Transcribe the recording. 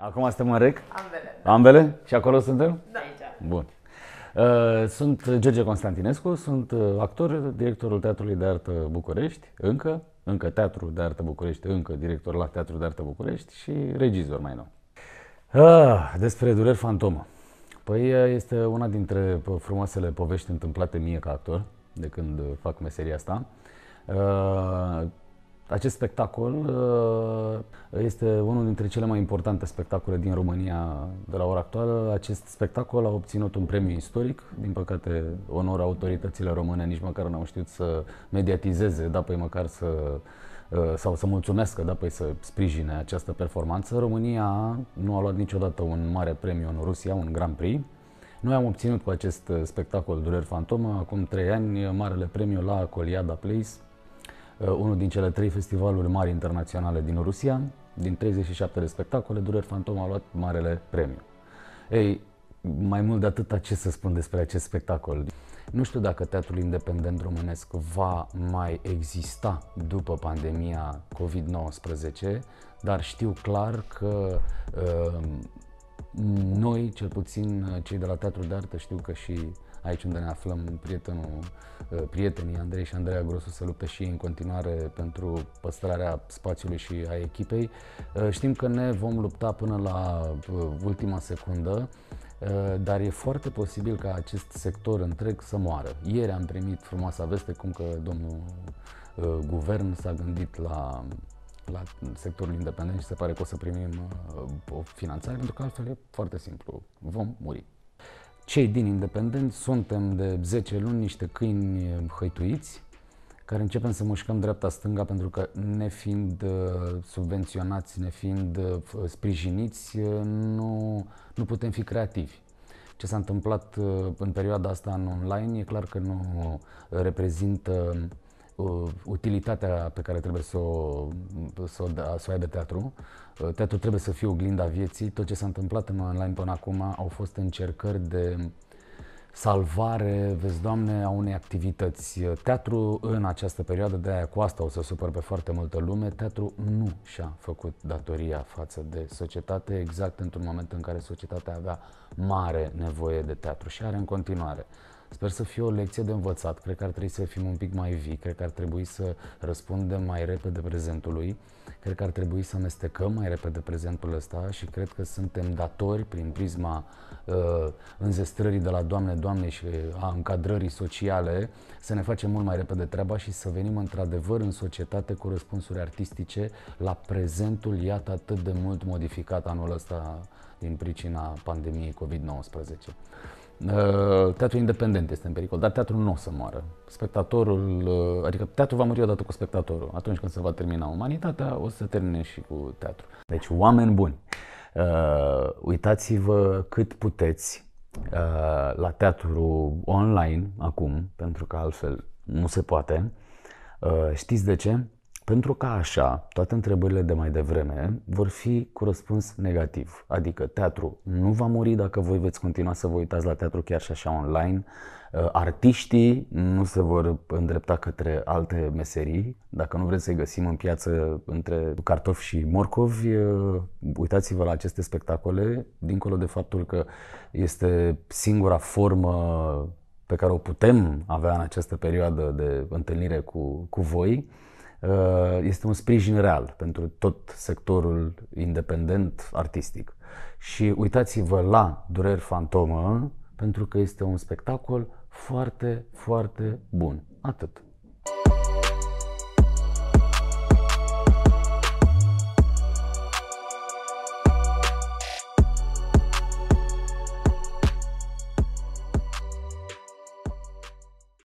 Acum suntem în rec? Ambele. Ambele? Și acolo suntem? Da. Aici. Bun. Uh, sunt George Constantinescu, sunt uh, actor, directorul Teatrului de Artă București, încă, încă Teatru de Artă București, încă director la Teatru de Artă București și regizor mai nou. Ah, despre dureri fantomă. Păi uh, este una dintre frumoasele povești întâmplate mie ca actor, de când fac meseria asta. Acest spectacol uh, este unul dintre cele mai importante spectacole din România de la ora actuală. Acest spectacol a obținut un premiu istoric. Din păcate, onor autoritățile române nici măcar n-au știut să mediatizeze, da, păi măcar să uh, sau să mulțumesc, da, păi să sprijine această performanță. România nu a luat niciodată un mare premiu în Rusia, un Grand Prix. Noi am obținut cu acest spectacol Dureri Fantomă, acum trei ani, Marele Premiu la Coliada Place, Uh, unul din cele trei festivaluri mari internaționale din Rusia. Din 37 de spectacole, Dureri Fantom a luat marele premiu. Ei, mai mult de atât ce să spun despre acest spectacol. Nu știu dacă teatrul independent românesc va mai exista după pandemia COVID-19, dar știu clar că uh, noi, cel puțin uh, cei de la Teatrul de Artă, știu că și aici unde ne aflăm prietenul, uh, prietenii Andrei și Andreea Grosu să luptă și în continuare pentru păstrarea spațiului și a echipei. Uh, știm că ne vom lupta până la uh, ultima secundă dar e foarte posibil ca acest sector întreg să moară. Ieri am primit frumoasa veste cum că domnul guvern s-a gândit la, la sectorul independent și se pare că o să primim o finanțare, pentru că altfel e foarte simplu, vom muri. Cei din independent suntem de 10 luni niște câini eh, hăituiți, care începem să mușcăm dreapta-stânga pentru că ne fiind eh, subvenționați, ne fiind eh, sprijiniți, nu, nu putem fi creativi. Ce s-a întâmplat în perioada asta în online e clar că nu reprezintă Uh, utilitatea pe care trebuie să o, să, o, da, să o aibă teatru. Uh, teatru trebuie să fie oglinda vieții. Tot ce s-a întâmplat în online până acum au fost încercări de salvare, vezi, Doamne, a unei activități. Uh, teatru în această perioadă, de aia cu asta o să supăr pe foarte multă lume, teatru nu și-a făcut datoria față de societate exact într-un moment în care societatea avea mare nevoie de teatru și are în continuare. Sper să fie o lecție de învățat, cred că ar trebui să fim un pic mai vii, cred că ar trebui să răspundem mai repede prezentului, cred că ar trebui să amestecăm mai repede prezentul ăsta și cred că suntem datori prin prisma uh, înzestrării de la Doamne, Doamne și a încadrării sociale să ne facem mult mai repede treaba și să venim într-adevăr în societate cu răspunsuri artistice la prezentul, iată, atât de mult modificat anul ăsta din pricina pandemiei COVID-19. Uh, teatrul independent este în pericol, dar teatrul nu o să moară. Spectatorul, uh, adică teatrul va muri odată cu spectatorul. Atunci când se va termina umanitatea, o să se termine și cu teatrul. Deci, oameni buni, uh, uitați-vă cât puteți uh, la teatru online acum, pentru că altfel nu se poate. Uh, știți de ce? Pentru că așa, toate întrebările de mai devreme vor fi cu răspuns negativ. Adică teatru nu va muri dacă voi veți continua să vă uitați la teatru chiar și așa online. Uh, artiștii nu se vor îndrepta către alte meserii. Dacă nu vreți să-i găsim în piață între cartofi și morcovi, uh, uitați-vă la aceste spectacole, dincolo de faptul că este singura formă pe care o putem avea în această perioadă de întâlnire cu, cu voi. Uh, este un sprijin real pentru tot sectorul independent artistic. Și uitați-vă la Dureri Fantomă, pentru că este un spectacol foarte, foarte bun. Atât.